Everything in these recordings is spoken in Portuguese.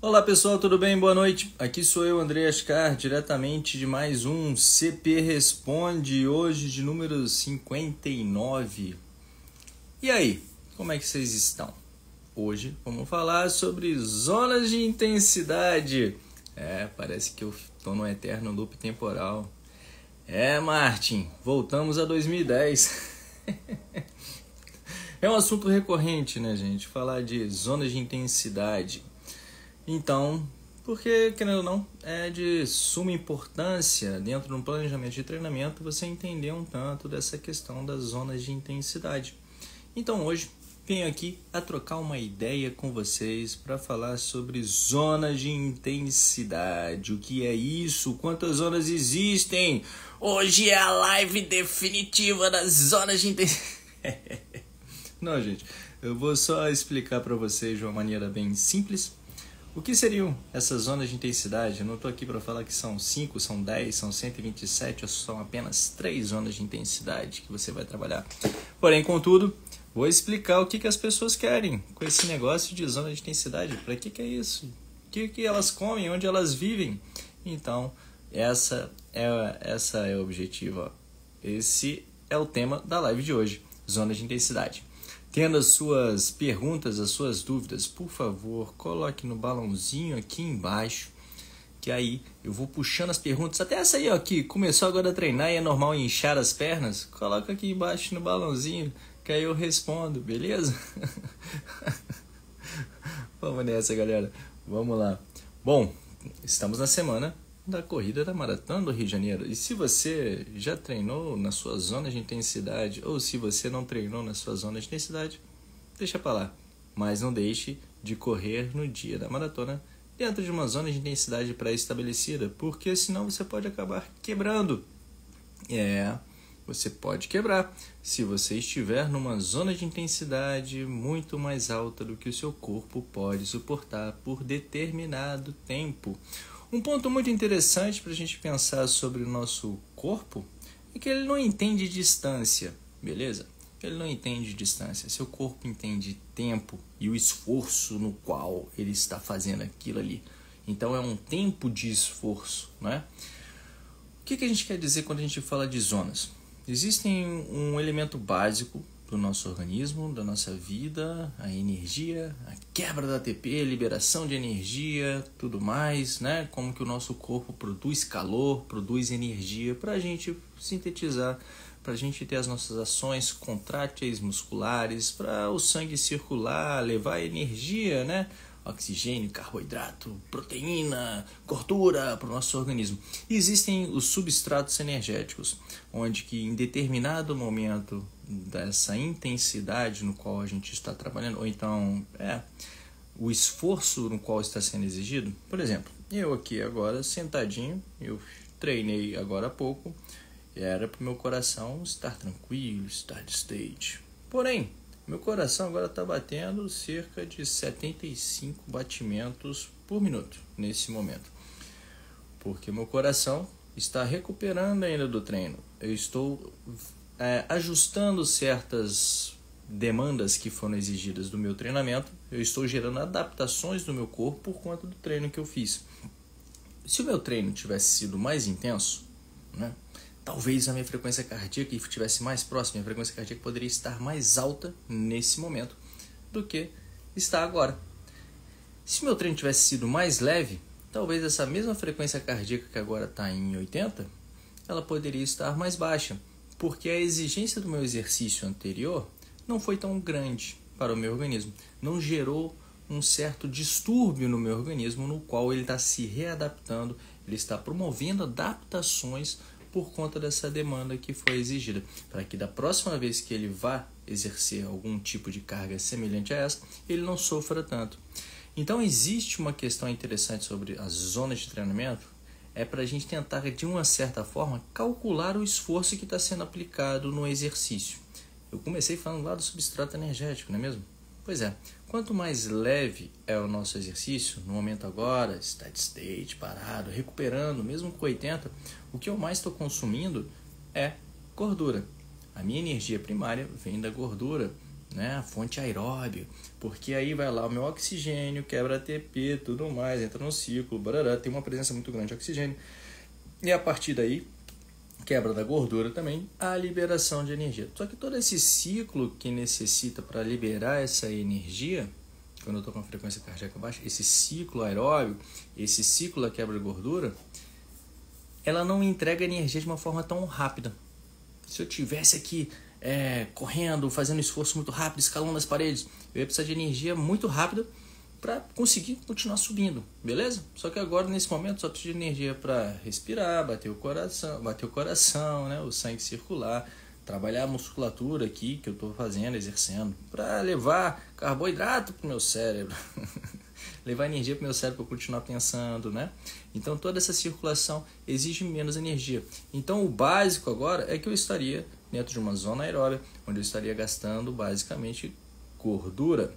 Olá pessoal, tudo bem? Boa noite. Aqui sou eu, André Ascar, diretamente de mais um CP Responde, hoje de número 59. E aí, como é que vocês estão? Hoje vamos falar sobre zonas de intensidade. É, parece que eu estou num eterno loop temporal. É, Martin, voltamos a 2010. é um assunto recorrente, né, gente? Falar de zonas de intensidade então, porque, querendo ou não, é de suma importância dentro de um planejamento de treinamento você entender um tanto dessa questão das zonas de intensidade. Então, hoje venho aqui a trocar uma ideia com vocês para falar sobre zonas de intensidade. O que é isso? Quantas zonas existem? Hoje é a live definitiva das zonas de intensidade. Não, gente, eu vou só explicar para vocês de uma maneira bem simples o que seriam essas zonas de intensidade? Eu não estou aqui para falar que são 5, são 10, são 127, ou são apenas três zonas de intensidade que você vai trabalhar. Porém, contudo, vou explicar o que, que as pessoas querem com esse negócio de zona de intensidade. Para que, que é isso? O que, que elas comem? Onde elas vivem? Então, essa é, essa é o objetivo. Ó. Esse é o tema da live de hoje, zona de intensidade tendo as suas perguntas, as suas dúvidas, por favor, coloque no balãozinho aqui embaixo, que aí eu vou puxando as perguntas. Até essa aí, ó, que começou agora a treinar e é normal inchar as pernas, coloca aqui embaixo no balãozinho, que aí eu respondo, beleza? Vamos nessa, galera. Vamos lá. Bom, estamos na semana da corrida da maratona do Rio de Janeiro. E se você já treinou na sua zona de intensidade ou se você não treinou na sua zona de intensidade, deixa para lá. Mas não deixe de correr no dia da maratona dentro de uma zona de intensidade pré-estabelecida, porque senão você pode acabar quebrando. É, você pode quebrar se você estiver numa zona de intensidade muito mais alta do que o seu corpo pode suportar por determinado tempo. Um ponto muito interessante para a gente pensar sobre o nosso corpo é que ele não entende distância, beleza? Ele não entende distância. Seu corpo entende tempo e o esforço no qual ele está fazendo aquilo ali. Então é um tempo de esforço, né? O que, que a gente quer dizer quando a gente fala de zonas? Existem um elemento básico para o nosso organismo, da nossa vida, a energia, a quebra da ATP, liberação de energia, tudo mais, né? Como que o nosso corpo produz calor, produz energia para a gente sintetizar, para a gente ter as nossas ações contráteis musculares, para o sangue circular, levar energia, né? oxigênio, carboidrato, proteína, gordura para o nosso organismo. E existem os substratos energéticos, onde que em determinado momento dessa intensidade no qual a gente está trabalhando, ou então é o esforço no qual está sendo exigido, por exemplo, eu aqui agora sentadinho, eu treinei agora há pouco, era para o meu coração estar tranquilo, estar de state. Porém, meu coração agora está batendo cerca de 75 batimentos por minuto nesse momento, porque meu coração está recuperando ainda do treino. Eu estou é, ajustando certas demandas que foram exigidas do meu treinamento, eu estou gerando adaptações do meu corpo por conta do treino que eu fiz. Se o meu treino tivesse sido mais intenso, né, talvez a minha frequência cardíaca estivesse mais próxima, a frequência cardíaca poderia estar mais alta nesse momento do que está agora. Se meu treino tivesse sido mais leve, talvez essa mesma frequência cardíaca que agora está em 80, ela poderia estar mais baixa, porque a exigência do meu exercício anterior não foi tão grande para o meu organismo, não gerou um certo distúrbio no meu organismo no qual ele está se readaptando, ele está promovendo adaptações por conta dessa demanda que foi exigida, para que da próxima vez que ele vá exercer algum tipo de carga semelhante a essa, ele não sofra tanto. Então existe uma questão interessante sobre as zonas de treinamento, é para a gente tentar de uma certa forma calcular o esforço que está sendo aplicado no exercício. Eu comecei falando lá do substrato energético, não é mesmo? Pois é, quanto mais leve é o nosso exercício, no momento agora, steady state, parado, recuperando, mesmo com 80, o que eu mais estou consumindo é gordura. A minha energia primária vem da gordura, né? a fonte aeróbica porque aí vai lá o meu oxigênio, quebra ATP, tudo mais, entra no ciclo, barará, tem uma presença muito grande de oxigênio. E a partir daí, quebra da gordura também, a liberação de energia. Só que todo esse ciclo que necessita para liberar essa energia, quando eu estou com a frequência cardíaca baixa, esse ciclo aeróbio, esse ciclo da quebra de gordura, ela não entrega energia de uma forma tão rápida. Se eu tivesse aqui é, correndo, fazendo esforço muito rápido, escalando as paredes, eu ia precisar de energia muito rápida para conseguir continuar subindo, beleza? Só que agora nesse momento só precisa de energia para respirar, bater o coração, bater o coração, né, o sangue circular, trabalhar a musculatura aqui que eu estou fazendo, exercendo, para levar carboidrato para o meu cérebro, levar energia para o meu cérebro para continuar pensando, né? Então toda essa circulação exige menos energia. Então o básico agora é que eu estaria dentro de uma zona aeróbica, onde eu estaria gastando basicamente gordura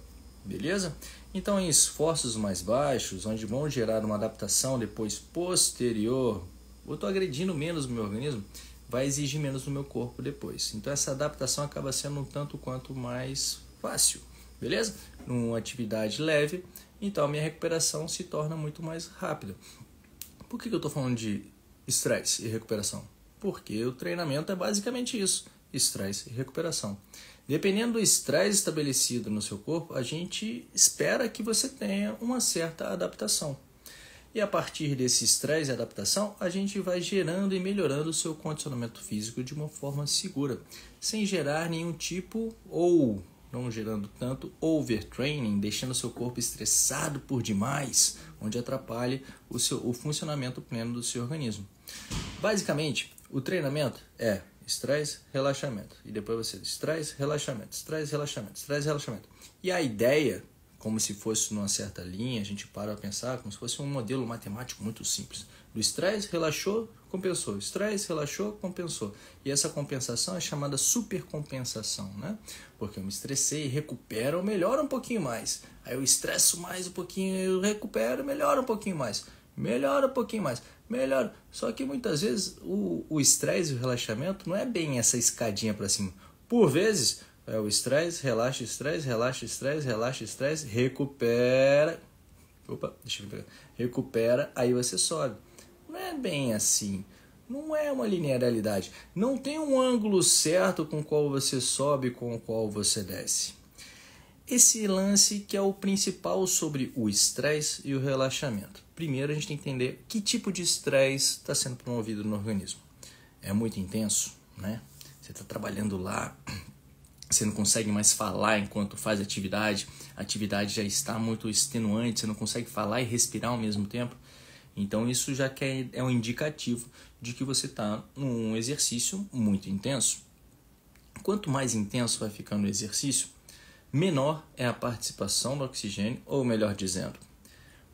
Beleza? Então, em é esforços mais baixos, onde vão gerar uma adaptação depois posterior, eu estou agredindo menos o meu organismo, vai exigir menos do meu corpo depois. Então, essa adaptação acaba sendo um tanto quanto mais fácil, beleza? Numa atividade leve, então a minha recuperação se torna muito mais rápida. Por que, que eu estou falando de estresse e recuperação? Porque o treinamento é basicamente isso: estresse e recuperação. Dependendo do estresse estabelecido no seu corpo, a gente espera que você tenha uma certa adaptação. E a partir desse estresse e adaptação, a gente vai gerando e melhorando o seu condicionamento físico de uma forma segura, sem gerar nenhum tipo ou não gerando tanto overtraining, deixando seu corpo estressado por demais, onde atrapalha o, seu, o funcionamento pleno do seu organismo. Basicamente, o treinamento é estresse, relaxamento. E depois você estresse, relaxamento, estresse, relaxamento, estresse, relaxamento. E a ideia, como se fosse numa certa linha, a gente para a pensar como se fosse um modelo matemático muito simples. Do estresse, relaxou, compensou. Estresse, relaxou, compensou. E essa compensação é chamada supercompensação, né? Porque eu me estressei, recupero, melhora um pouquinho mais. Aí eu estresso mais um pouquinho, eu recupero, melhora um pouquinho mais melhora um pouquinho mais, melhora. Só que muitas vezes o estresse e o relaxamento não é bem essa escadinha para cima. Por vezes é o estresse, relaxa, estresse, relaxa, estresse, relaxa, estresse, recupera. Opa, deixa eu pegar. Recupera, aí você sobe. Não é bem assim. Não é uma linearidade. Não tem um ângulo certo com o qual você sobe e com o qual você desce esse lance que é o principal sobre o estresse e o relaxamento. Primeiro, a gente tem que entender que tipo de estresse está sendo promovido no organismo. É muito intenso, né? Você está trabalhando lá, você não consegue mais falar enquanto faz atividade, a atividade já está muito extenuante, você não consegue falar e respirar ao mesmo tempo. Então, isso já é, é um indicativo de que você está num exercício muito intenso. Quanto mais intenso vai ficando o exercício, menor é a participação do oxigênio, ou melhor dizendo,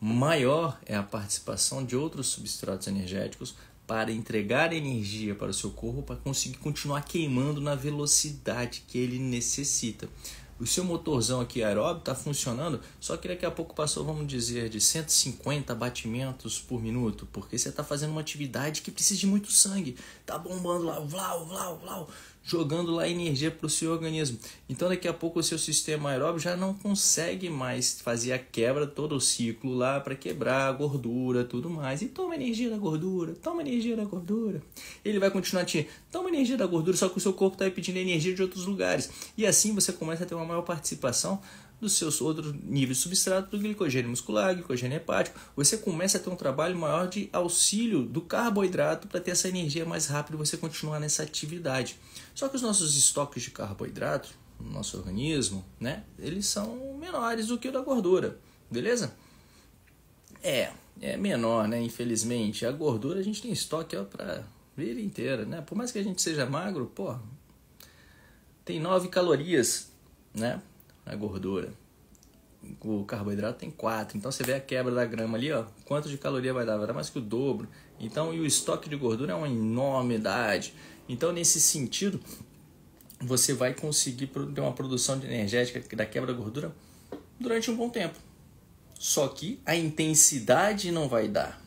maior é a participação de outros substratos energéticos para entregar energia para o seu corpo para conseguir continuar queimando na velocidade que ele necessita. O seu motorzão aqui aeróbico está funcionando, só que daqui a pouco passou, vamos dizer, de 150 batimentos por minuto, porque você está fazendo uma atividade que precisa de muito sangue. Tá bombando lá, vlau, vlau, vlau jogando lá energia para o seu organismo. Então daqui a pouco o seu sistema aeróbio já não consegue mais fazer a quebra todo o ciclo lá para quebrar a gordura, tudo mais. E toma energia da gordura, toma energia da gordura. Ele vai continuar te toma energia da gordura, só que o seu corpo está pedindo energia de outros lugares. E assim você começa a ter uma maior participação dos seus outros níveis substrato, do glicogênio muscular, glicogênio hepático, você começa a ter um trabalho maior de auxílio do carboidrato para ter essa energia mais rápido e você continuar nessa atividade. Só que os nossos estoques de carboidrato no nosso organismo, né, eles são menores do que o da gordura, beleza? É, é menor, né, infelizmente. A gordura a gente tem estoque para vida inteira, né? Por mais que a gente seja magro, pô, tem 9 calorias, né, a gordura. O carboidrato tem 4. Então você vê a quebra da grama ali, ó, quanto de caloria vai dar? Vai dar mais que o dobro. Então, e o estoque de gordura é uma enormidade. Então, nesse sentido, você vai conseguir ter uma produção energética da quebra da gordura durante um bom tempo. Só que a intensidade não vai dar.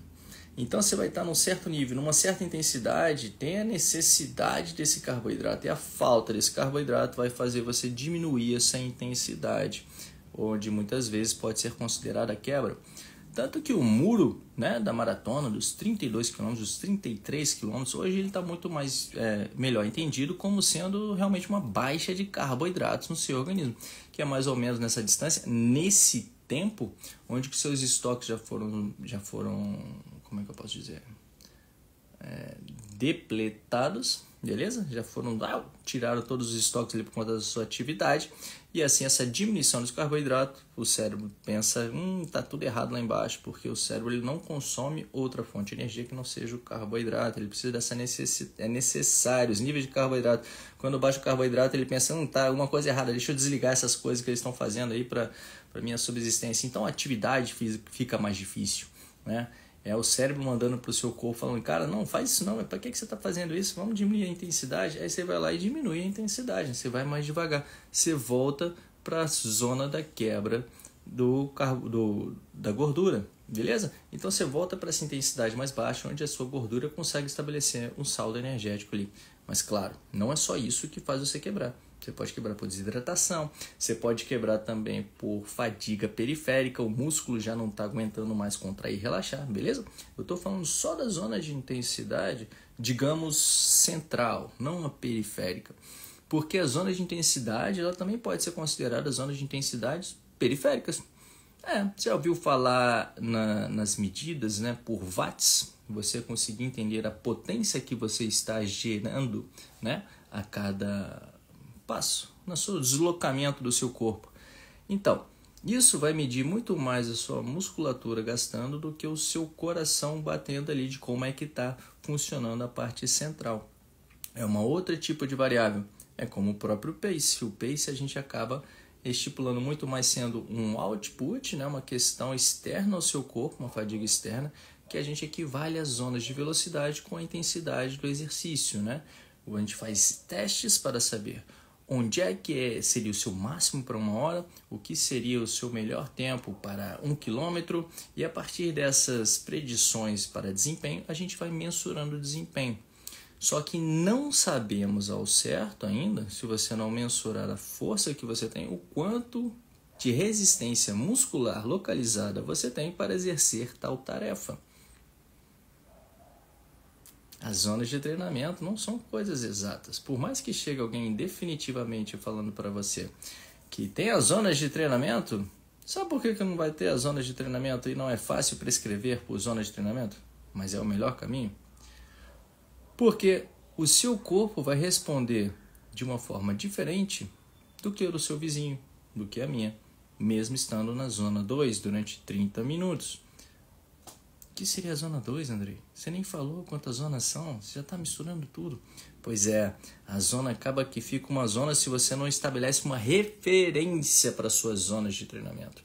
Então você vai estar num certo nível, numa certa intensidade, tem a necessidade desse carboidrato e a falta desse carboidrato vai fazer você diminuir essa intensidade, onde muitas vezes pode ser considerada quebra. Tanto que o muro né, da maratona, dos 32 km, dos 33 km, hoje ele está muito mais é, melhor entendido como sendo realmente uma baixa de carboidratos no seu organismo, que é mais ou menos nessa distância, nesse tempo, onde que seus estoques já foram, já foram como é que eu posso dizer, é, depletados, beleza? Já foram lá, tiraram todos os estoques ali por conta da sua atividade e assim essa diminuição dos carboidratos, o cérebro pensa, hum, tá tudo errado lá embaixo, porque o cérebro ele não consome outra fonte de energia que não seja o carboidrato, ele precisa dessa necessidade, é necessário, os níveis de carboidrato. Quando baixa o carboidrato, ele pensa, hum, tá alguma coisa errada, deixa eu desligar essas coisas que eles estão fazendo aí para minha subsistência. Então a atividade física fica mais difícil, né? É o cérebro mandando pro seu corpo falando, cara, não, faz isso não, para que, que você está fazendo isso? Vamos diminuir a intensidade. Aí você vai lá e diminui a intensidade, você vai mais devagar. Você volta para a zona da quebra do, do da gordura, beleza? Então você volta para essa intensidade mais baixa, onde a sua gordura consegue estabelecer um saldo energético ali. Mas claro, não é só isso que faz você quebrar. Você pode quebrar por desidratação, você pode quebrar também por fadiga periférica, o músculo já não está aguentando mais contrair e relaxar, beleza? Eu estou falando só da zona de intensidade, digamos, central, não a periférica. Porque a zona de intensidade ela também pode ser considerada zona de intensidades periféricas. É, você já ouviu falar na, nas medidas né, por watts? Você conseguir entender a potência que você está gerando né, a cada passo, no seu deslocamento do seu corpo. Então, isso vai medir muito mais a sua musculatura gastando do que o seu coração batendo ali de como é que está funcionando a parte central. É uma outra tipo de variável. É como o próprio pace. O pace a gente acaba estipulando muito mais sendo um output, né, uma questão externa ao seu corpo, uma fadiga externa, que a gente equivale às zonas de velocidade com a intensidade do exercício, né? A gente faz testes para saber onde é que é, seria o seu máximo para uma hora, o que seria o seu melhor tempo para um quilômetro, e a partir dessas predições para desempenho, a gente vai mensurando o desempenho. Só que não sabemos ao certo ainda, se você não mensurar a força que você tem, o quanto de resistência muscular localizada você tem para exercer tal tarefa. As zonas de treinamento não são coisas exatas. Por mais que chegue alguém definitivamente falando para você que tem as zonas de treinamento, sabe por que, que não vai ter as zonas de treinamento e não é fácil prescrever por zonas de treinamento? Mas é o melhor caminho? Porque o seu corpo vai responder de uma forma diferente do que o do seu vizinho, do que a minha, mesmo estando na zona 2 durante 30 minutos. O que seria a zona 2, André? Você nem falou quantas zonas são, você já está misturando tudo. Pois é, a zona acaba que fica uma zona se você não estabelece uma referência para suas zonas de treinamento.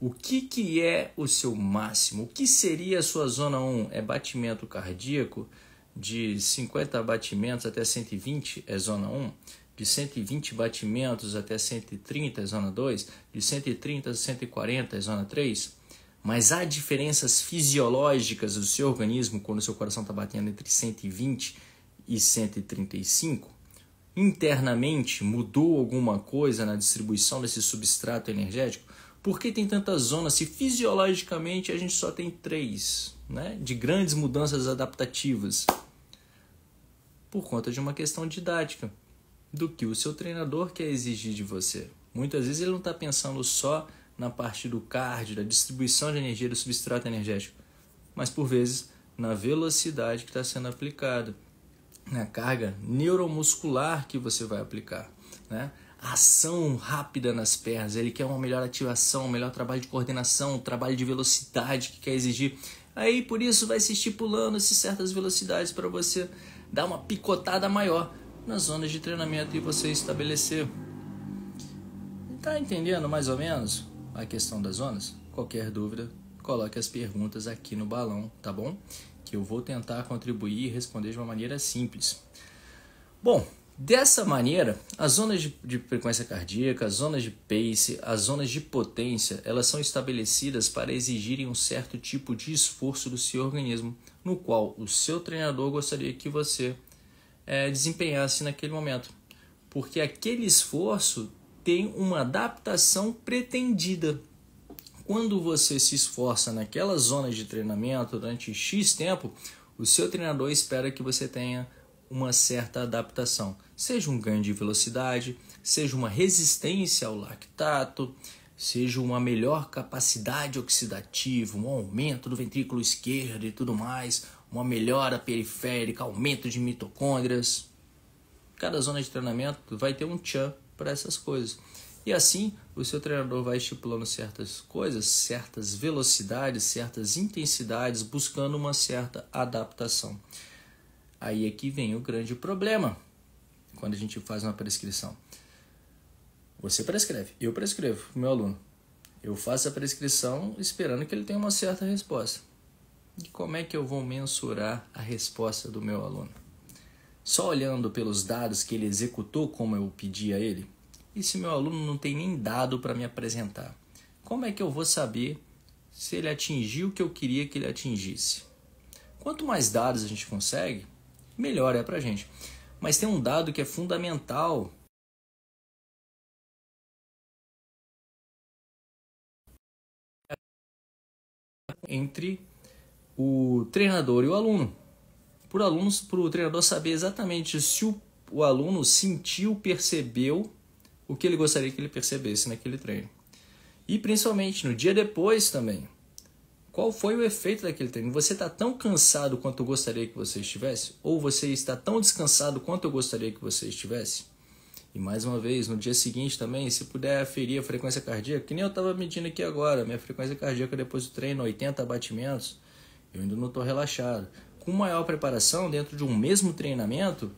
O que, que é o seu máximo? O que seria a sua zona 1? É batimento cardíaco? De 50 batimentos até 120 é zona 1? de 120 batimentos até 130 é zona 2, de 130 a 140 é zona 3 mas há diferenças fisiológicas do seu organismo quando o seu coração está batendo entre 120 e 135? Internamente mudou alguma coisa na distribuição desse substrato energético? Por que tem tantas zonas se fisiologicamente a gente só tem três, né? De grandes mudanças adaptativas? Por conta de uma questão didática, do que o seu treinador quer exigir de você. Muitas vezes ele não está pensando só na parte do cardio, da distribuição de energia do substrato energético, mas por vezes na velocidade que está sendo aplicada, na carga neuromuscular que você vai aplicar, né? ação rápida nas pernas, ele quer uma melhor ativação, um melhor trabalho de coordenação, um trabalho de velocidade que quer exigir. Aí por isso vai se estipulando -se certas velocidades para você dar uma picotada maior nas zonas de treinamento e você estabelecer. Tá entendendo mais ou menos? a questão das zonas? Qualquer dúvida, coloque as perguntas aqui no balão, tá bom? Que eu vou tentar contribuir e responder de uma maneira simples. Bom, dessa maneira, as zonas de, de frequência cardíaca, as zonas de pace, as zonas de potência, elas são estabelecidas para exigirem um certo tipo de esforço do seu organismo, no qual o seu treinador gostaria que você é, desempenhasse naquele momento. Porque aquele esforço tem uma adaptação pretendida. Quando você se esforça naquela zona de treinamento durante X tempo, o seu treinador espera que você tenha uma certa adaptação, seja um ganho de velocidade, seja uma resistência ao lactato, seja uma melhor capacidade oxidativa, um aumento do ventrículo esquerdo e tudo mais, uma melhora periférica, aumento de mitocôndrias. Cada zona de treinamento vai ter um tchan para essas coisas. E assim, o seu treinador vai estipulando certas coisas, certas velocidades, certas intensidades, buscando uma certa adaptação. Aí é que vem o grande problema quando a gente faz uma prescrição. Você prescreve, eu prescrevo para o meu aluno. Eu faço a prescrição esperando que ele tenha uma certa resposta. E como é que eu vou mensurar a resposta do meu aluno? só olhando pelos dados que ele executou como eu pedi a ele? E se meu aluno não tem nem dado para me apresentar? Como é que eu vou saber se ele atingiu o que eu queria que ele atingisse? Quanto mais dados a gente consegue, melhor é para a gente. Mas tem um dado que é fundamental entre o treinador e o aluno para o aluno, para o treinador saber exatamente se o, o aluno sentiu, percebeu o que ele gostaria que ele percebesse naquele treino. E principalmente no dia depois também. Qual foi o efeito daquele treino? Você está tão cansado quanto eu gostaria que você estivesse? Ou você está tão descansado quanto eu gostaria que você estivesse? E mais uma vez, no dia seguinte também, se puder aferir a frequência cardíaca, que nem eu estava medindo aqui agora, minha frequência cardíaca depois do treino, 80 batimentos, eu ainda não estou relaxado com maior preparação, dentro de um mesmo treinamento,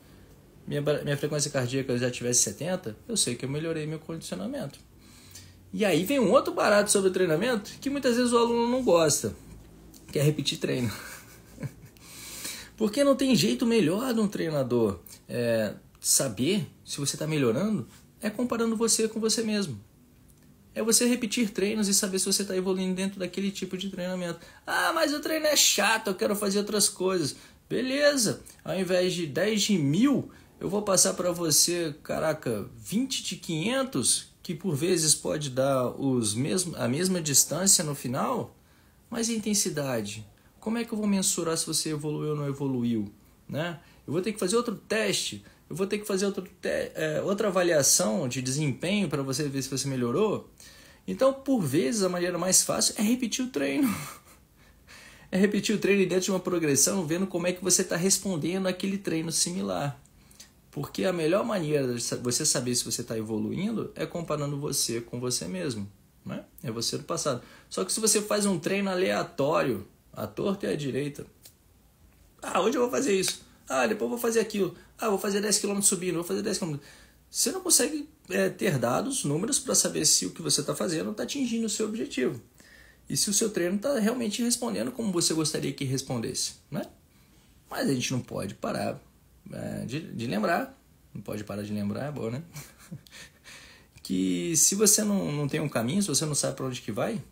minha, minha frequência cardíaca já tivesse 70, eu sei que eu melhorei meu condicionamento. E aí vem um outro barato sobre o treinamento que muitas vezes o aluno não gosta, que é repetir treino. Porque não tem jeito melhor de um treinador é, saber se você está melhorando é comparando você com você mesmo é você repetir treinos e saber se você está evoluindo dentro daquele tipo de treinamento. Ah, mas o treino é chato, eu quero fazer outras coisas. Beleza, ao invés de 10 de mil, eu vou passar para você, caraca, 20 de 500, que por vezes pode dar os mesmo, a mesma distância no final, mas a intensidade? Como é que eu vou mensurar se você evoluiu ou não evoluiu? Né? Eu vou ter que fazer outro teste eu vou ter que fazer outro é, outra avaliação de desempenho para você ver se você melhorou. Então, por vezes, a maneira mais fácil é repetir o treino. é repetir o treino dentro de uma progressão, vendo como é que você está respondendo aquele treino similar. Porque a melhor maneira de você saber se você está evoluindo é comparando você com você mesmo. Né? É você do passado. Só que se você faz um treino aleatório, à torta e à direita, ah, hoje eu vou fazer isso, ah, depois eu vou fazer aquilo. Ah, vou fazer 10 km subindo, vou fazer 10 km. Você não consegue é, ter dados, números para saber se o que você está fazendo está atingindo o seu objetivo. E se o seu treino está realmente respondendo como você gostaria que respondesse, né? Mas a gente não pode parar é, de, de lembrar, não pode parar de lembrar, é bom, né? que se você não, não tem um caminho, se você não sabe para onde que vai,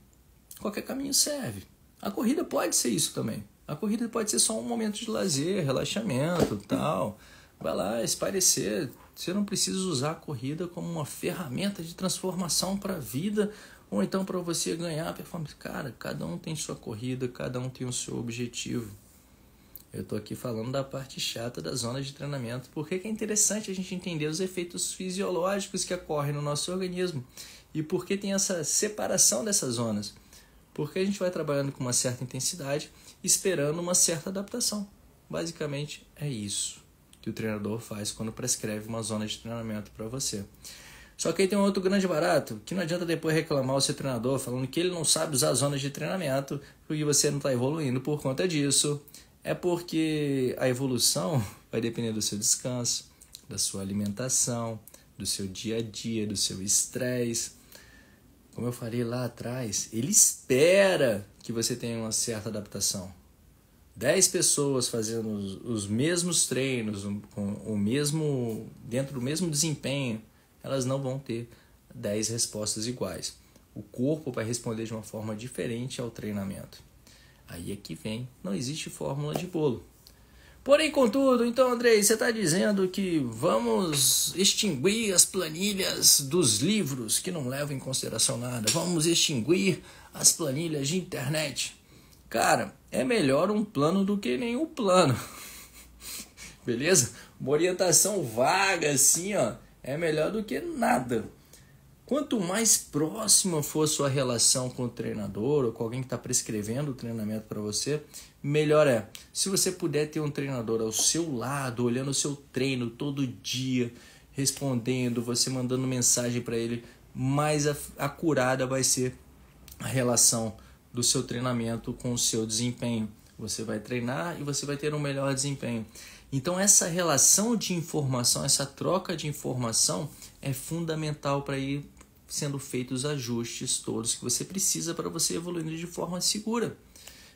qualquer caminho serve. A corrida pode ser isso também. A corrida pode ser só um momento de lazer, relaxamento, tal. Vai lá esparecer Você não precisa usar a corrida como uma ferramenta de transformação para a vida ou então para você ganhar performance. Cara, cada um tem sua corrida, cada um tem o seu objetivo. Eu estou aqui falando da parte chata da zona de treinamento, porque é interessante a gente entender os efeitos fisiológicos que ocorrem no nosso organismo e por que tem essa separação dessas zonas. Porque a gente vai trabalhando com uma certa intensidade, esperando uma certa adaptação. Basicamente é isso que o treinador faz quando prescreve uma zona de treinamento para você. Só que aí tem um outro grande barato, que não adianta depois reclamar o seu treinador falando que ele não sabe usar zonas de treinamento, porque você não está evoluindo por conta disso. É porque a evolução vai depender do seu descanso, da sua alimentação, do seu dia a dia, do seu estresse. Como eu falei lá atrás, ele espera que você tenha uma certa adaptação. 10 pessoas fazendo os, os mesmos treinos, um, com o mesmo dentro do mesmo desempenho, elas não vão ter 10 respostas iguais. O corpo vai responder de uma forma diferente ao treinamento. Aí é que vem, não existe fórmula de bolo. Porém, contudo, então, Andrei, você está dizendo que vamos extinguir as planilhas dos livros que não levam em consideração nada. Vamos extinguir as planilhas de internet. Cara, é melhor um plano do que nenhum plano. Beleza? Uma orientação vaga assim, ó, é melhor do que nada. Quanto mais próxima for sua relação com o treinador ou com alguém que está prescrevendo o treinamento para você, melhor é. Se você puder ter um treinador ao seu lado, olhando o seu treino todo dia, respondendo, você mandando mensagem para ele, mais acurada vai ser a relação do seu treinamento com o seu desempenho. Você vai treinar e você vai ter um melhor desempenho. Então, essa relação de informação, essa troca de informação é fundamental para ir sendo feitos os ajustes todos que você precisa para você evoluir de forma segura.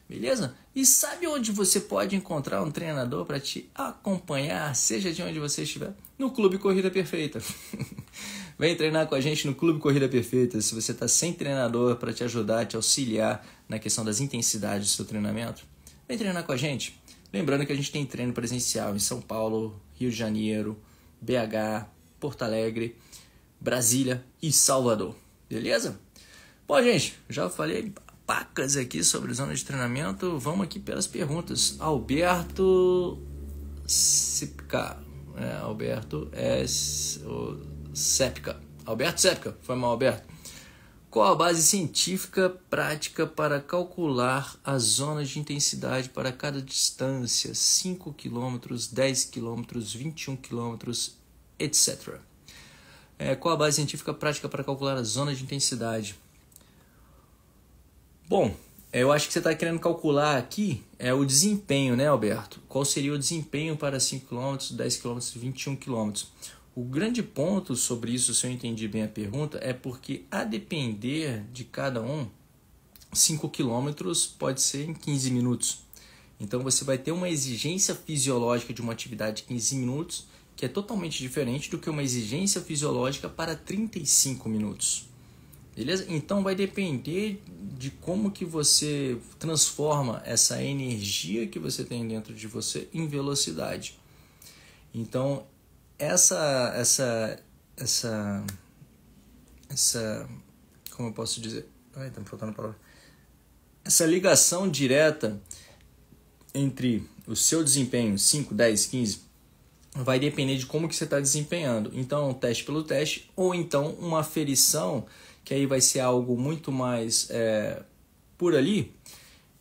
Beleza? E sabe onde você pode encontrar um treinador para te acompanhar, seja de onde você estiver? No Clube Corrida Perfeita. Vem treinar com a gente no Clube Corrida Perfeita. Se você está sem treinador para te ajudar, te auxiliar na questão das intensidades do seu treinamento, vem treinar com a gente. Lembrando que a gente tem treino presencial em São Paulo, Rio de Janeiro, BH, Porto Alegre, Brasília e Salvador. Beleza? Bom, gente, já falei pacas aqui sobre zona de treinamento. Vamos aqui pelas perguntas. Alberto Sipka. É, Alberto S. O... Sepka. Alberto Sepka, foi mal, Alberto. Qual a base científica prática para calcular as zonas de intensidade para cada distância, 5 km, 10 km, 21 km, etc. É, qual a base científica prática para calcular a zona de intensidade? Bom, é, eu acho que você está querendo calcular aqui é o desempenho, né, Alberto? Qual seria o desempenho para 5 km, 10 km, 21 km? O grande ponto sobre isso, se eu entendi bem a pergunta, é porque a depender de cada um, 5 quilômetros pode ser em 15 minutos. Então você vai ter uma exigência fisiológica de uma atividade de 15 minutos que é totalmente diferente do que uma exigência fisiológica para 35 minutos. Beleza? Então vai depender de como que você transforma essa energia que você tem dentro de você em velocidade. Então essa essa essa essa como eu posso dizer Ai, tá me faltando a palavra. essa ligação direta entre o seu desempenho 5 10 15 vai depender de como que você está desempenhando então um teste pelo teste ou então uma aferição que aí vai ser algo muito mais é, por ali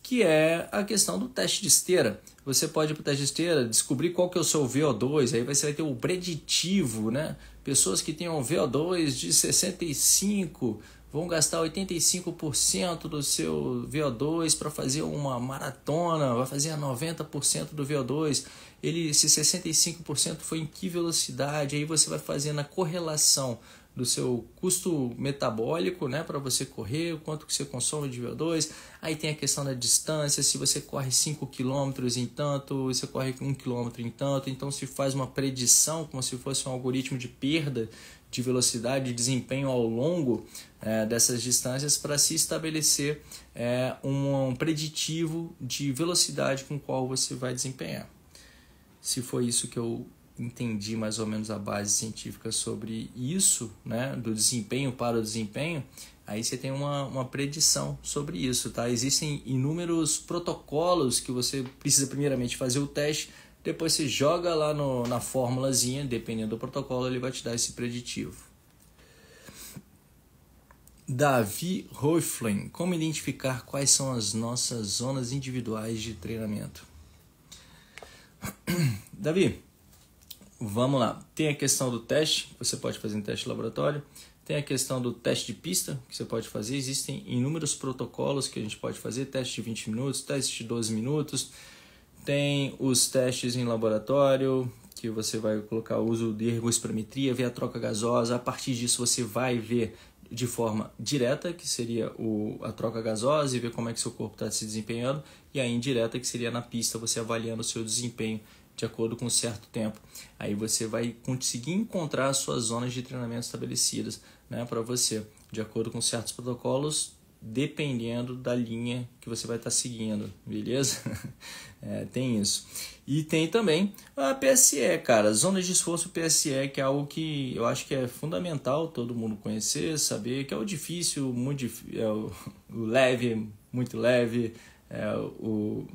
que é a questão do teste de esteira. Você pode ir para o teste de esteira, descobrir qual que é o seu VO2, aí você vai ter o preditivo, né? Pessoas que tenham VO2 de 65 vão gastar 85% do seu VO2 para fazer uma maratona, vai fazer 90% do VO2. Ele, se 65% foi em que velocidade, aí você vai fazendo a correlação do seu custo metabólico, né, para você correr, o quanto que você consome de VO2. Aí tem a questão da distância, se você corre 5 km em tanto, você corre 1 km em tanto, então se faz uma predição como se fosse um algoritmo de perda de velocidade de desempenho ao longo é, dessas distâncias para se estabelecer é, um, um preditivo de velocidade com qual você vai desempenhar. Se foi isso que eu entendi mais ou menos a base científica sobre isso, né, do desempenho para o desempenho, aí você tem uma, uma predição sobre isso, tá? Existem inúmeros protocolos que você precisa primeiramente fazer o teste, depois você joga lá no, na formulazinha, dependendo do protocolo, ele vai te dar esse preditivo. Davi Roiflin, como identificar quais são as nossas zonas individuais de treinamento? Davi, Vamos lá. Tem a questão do teste, você pode fazer em teste laboratório. Tem a questão do teste de pista, que você pode fazer. Existem inúmeros protocolos que a gente pode fazer: teste de 20 minutos, teste de 12 minutos. Tem os testes em laboratório, que você vai colocar o uso de ergospirometria, ver a troca gasosa. A partir disso, você vai ver de forma direta, que seria o, a troca gasosa e ver como é que seu corpo está se desempenhando, e a indireta, que seria na pista, você avaliando o seu desempenho de acordo com um certo tempo. Aí você vai conseguir encontrar as suas zonas de treinamento estabelecidas né, para você, de acordo com certos protocolos, dependendo da linha que você vai estar tá seguindo, beleza? É, tem isso. E tem também a PSE, cara, zonas de esforço PSE, que é algo que eu acho que é fundamental todo mundo conhecer, saber, que é o difícil, muito dif... é o, leve, muito leve, é o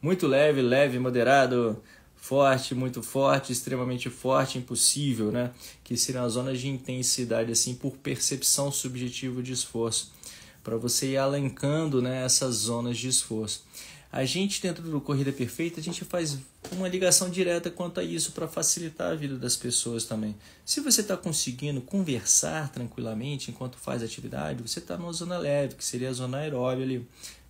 muito leve, leve, moderado, forte, muito forte, extremamente forte, impossível, né? Que seriam as zonas de intensidade, assim, por percepção subjetiva de esforço, para você ir alencando né, essas zonas de esforço. A gente, dentro do Corrida Perfeita, a gente faz uma ligação direta quanto a isso para facilitar a vida das pessoas também. Se você está conseguindo conversar tranquilamente enquanto faz atividade, você está numa zona leve, que seria a zona aeróbica ali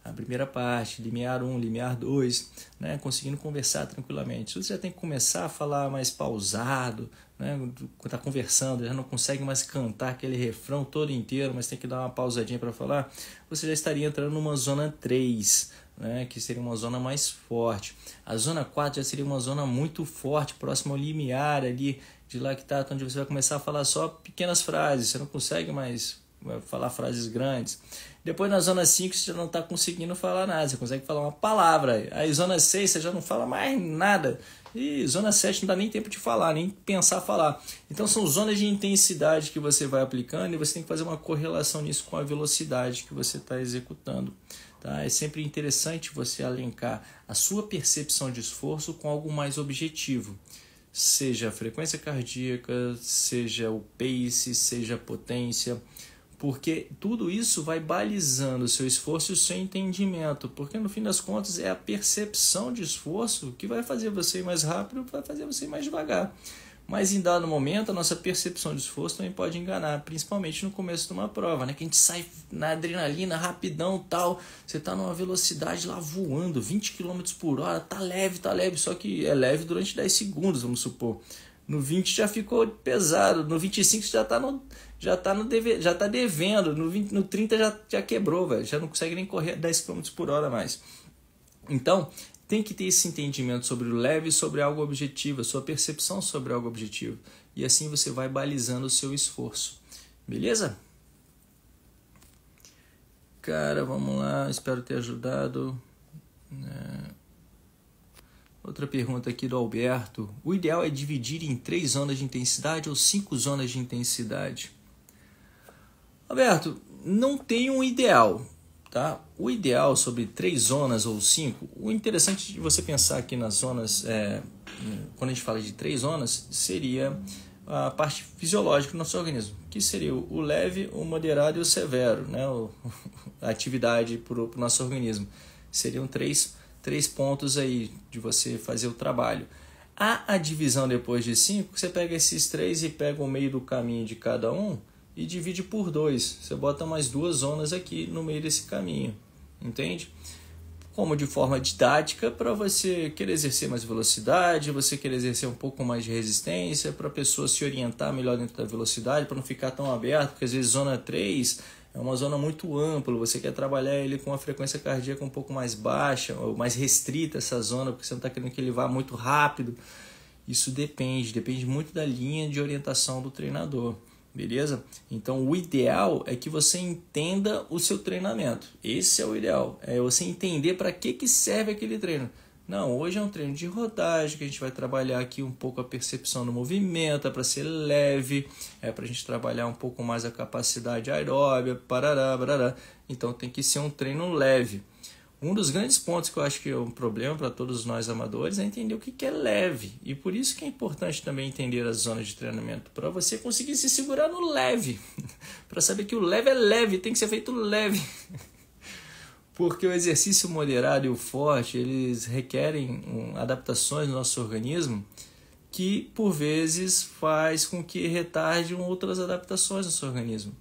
a primeira parte, limiar 1, limiar 2, né, conseguindo conversar tranquilamente. Você já tem que começar a falar mais pausado, né, quando está conversando, já não consegue mais cantar aquele refrão todo inteiro, mas tem que dar uma pausadinha para falar, você já estaria entrando numa zona 3, né, que seria uma zona mais forte. A zona 4 já seria uma zona muito forte, próxima ao limiar ali de lactato, tá, onde você vai começar a falar só pequenas frases, você não consegue mais vai falar frases grandes. Depois na zona 5 você já não está conseguindo falar nada, você consegue falar uma palavra. Aí zona 6 você já não fala mais nada. E zona 7 não dá nem tempo de falar, nem pensar falar. Então são zonas de intensidade que você vai aplicando e você tem que fazer uma correlação nisso com a velocidade que você está executando. Tá? É sempre interessante você alencar a sua percepção de esforço com algo mais objetivo seja a frequência cardíaca, seja o pace, seja a potência porque tudo isso vai balizando o seu esforço e o seu entendimento, porque no fim das contas é a percepção de esforço que vai fazer você ir mais rápido, vai fazer você ir mais devagar. Mas em dado momento, a nossa percepção de esforço também pode enganar, principalmente no começo de uma prova, né? Que a gente sai na adrenalina, rapidão tal. Você tá numa velocidade lá voando, 20 km por hora, tá leve, tá leve, só que é leve durante 10 segundos, vamos supor. No 20 já ficou pesado, no 25 já tá no já tá no deve, já tá devendo, no 20, no 30 já, já quebrou, velho, já não consegue nem correr 10 km por hora mais. Então, tem que ter esse entendimento sobre o leve, sobre algo objetivo, a sua percepção sobre algo objetivo, e assim você vai balizando o seu esforço. Beleza? Cara, vamos lá, espero ter ajudado. É... Outra pergunta aqui do Alberto. O ideal é dividir em três zonas de intensidade ou cinco zonas de intensidade? Alberto, não tem um ideal, tá? O ideal sobre três zonas ou cinco, o interessante de você pensar aqui nas zonas, é, quando a gente fala de três zonas, seria a parte fisiológica do nosso organismo, que seria o leve, o moderado e o severo, né? O, a atividade para o nosso organismo. Seriam três três pontos aí de você fazer o trabalho. Há a divisão depois de cinco você pega esses três e pega o meio do caminho de cada um e divide por dois. Você bota mais duas zonas aqui no meio desse caminho, entende? Como de forma didática, para você querer exercer mais velocidade, você querer exercer um pouco mais de resistência, para a pessoa se orientar melhor dentro da velocidade, para não ficar tão aberto, porque às vezes zona 3 é uma zona muito ampla, você quer trabalhar ele com uma frequência cardíaca um pouco mais baixa, ou mais restrita essa zona, porque você não está querendo que ele vá muito rápido. Isso depende, depende muito da linha de orientação do treinador, beleza? Então, o ideal é que você entenda o seu treinamento. Esse é o ideal, é você entender para que, que serve aquele treino. Não, hoje é um treino de rodagem que a gente vai trabalhar aqui um pouco a percepção do movimento, é para ser leve, é para a gente trabalhar um pouco mais a capacidade aeróbica, parará, parará. Então tem que ser um treino leve. Um dos grandes pontos que eu acho que é um problema para todos nós amadores é entender o que é leve. E por isso que é importante também entender as zonas de treinamento, para você conseguir se segurar no leve. para saber que o leve é leve, tem que ser feito leve. porque o exercício moderado e o forte eles requerem um, adaptações no nosso organismo que por vezes faz com que retarde outras adaptações no seu organismo.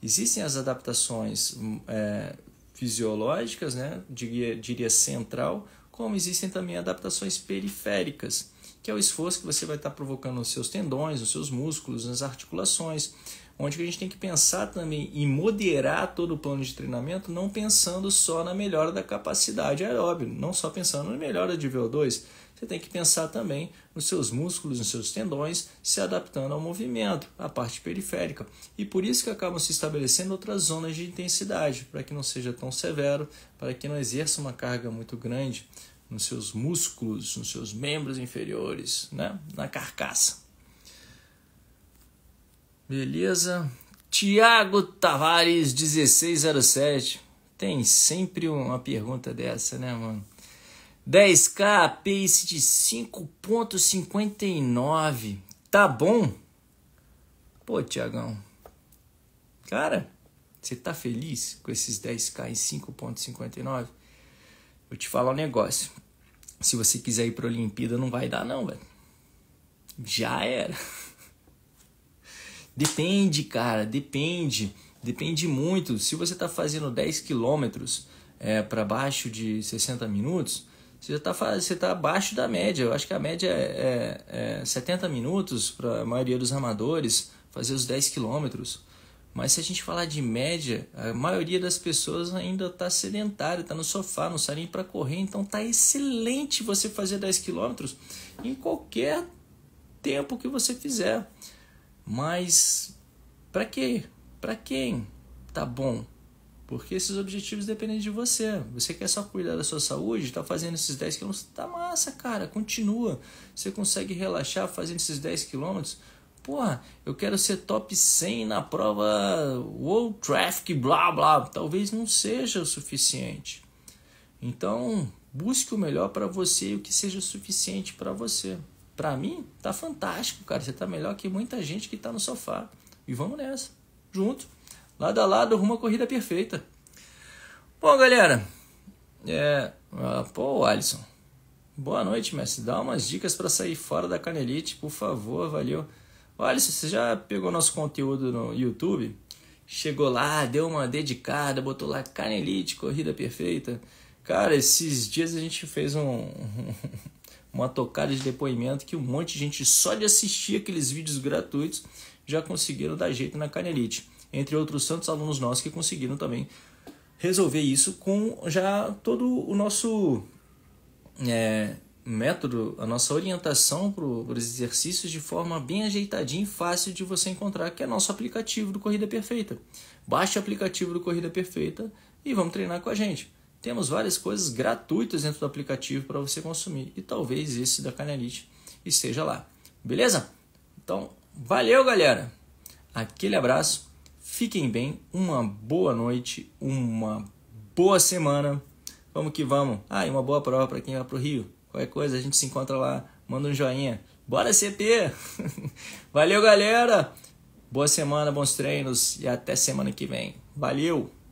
Existem as adaptações hum, é, fisiológicas, né? diria, diria central, como existem também adaptações periféricas, que é o esforço que você vai estar provocando nos seus tendões, nos seus músculos, nas articulações onde a gente tem que pensar também em moderar todo o plano de treinamento, não pensando só na melhora da capacidade aeróbica, não só pensando na melhora de VO2, você tem que pensar também nos seus músculos, nos seus tendões, se adaptando ao movimento, à parte periférica. E por isso que acabam se estabelecendo outras zonas de intensidade, para que não seja tão severo, para que não exerça uma carga muito grande nos seus músculos, nos seus membros inferiores, né? na carcaça. Beleza? Tiago Tavares, 1607. Tem sempre uma pergunta dessa, né, mano? 10k, pace de 5.59. Tá bom? Pô, Tiagão. Cara, você tá feliz com esses 10k em 5.59? Vou te falar um negócio. Se você quiser ir pra Olimpíada, não vai dar não, velho. Já era. Depende, cara, depende. Depende muito. Se você está fazendo 10 quilômetros é, para baixo de 60 minutos, você está tá abaixo da média. Eu acho que a média é, é 70 é minutos para a maioria dos amadores fazer os 10 quilômetros. Mas se a gente falar de média, a maioria das pessoas ainda está sedentária, está no sofá, não sai nem para correr. Então tá excelente você fazer 10 quilômetros em qualquer tempo que você fizer. Mas para quê? Para quem? Tá bom. Porque esses objetivos dependem de você. Você quer só cuidar da sua saúde, tá fazendo esses 10 quilômetros? tá massa, cara, continua. Você consegue relaxar fazendo esses 10 quilômetros? Porra, eu quero ser top 100 na prova World Traffic, blá blá. Talvez não seja o suficiente. Então, busque o melhor para você e o que seja suficiente para você. Para mim, tá fantástico, cara. Você tá melhor que muita gente que tá no sofá. E vamos nessa. Junto, lado a lado, rumo à corrida perfeita. Bom, galera. É, ah, pô, Alisson. Boa noite, mestre. Dá umas dicas para sair fora da canelite, por favor, valeu. Olha, se você já pegou nosso conteúdo no YouTube, chegou lá, deu uma dedicada, botou lá canelite, corrida perfeita. Cara, esses dias a gente fez um, uma tocada de depoimento que um monte de gente só de assistir aqueles vídeos gratuitos já conseguiram dar jeito na canelite. Entre outros tantos alunos nossos que conseguiram também resolver isso com já todo o nosso é, método, a nossa orientação para os exercícios de forma bem ajeitadinha e fácil de você encontrar, que é nosso aplicativo do Corrida Perfeita. Baixe o aplicativo do Corrida Perfeita e vamos treinar com a gente temos várias coisas gratuitas dentro do aplicativo para você consumir. E talvez esse da Canalite esteja lá. Beleza? Então, valeu, galera! Aquele abraço, fiquem bem, uma boa noite, uma boa semana. Vamos que vamos. Ah, e uma boa prova para quem vai para o Rio. Qualquer coisa, a gente se encontra lá. Manda um joinha. Bora CP! valeu, galera! Boa semana, bons treinos e até semana que vem. Valeu!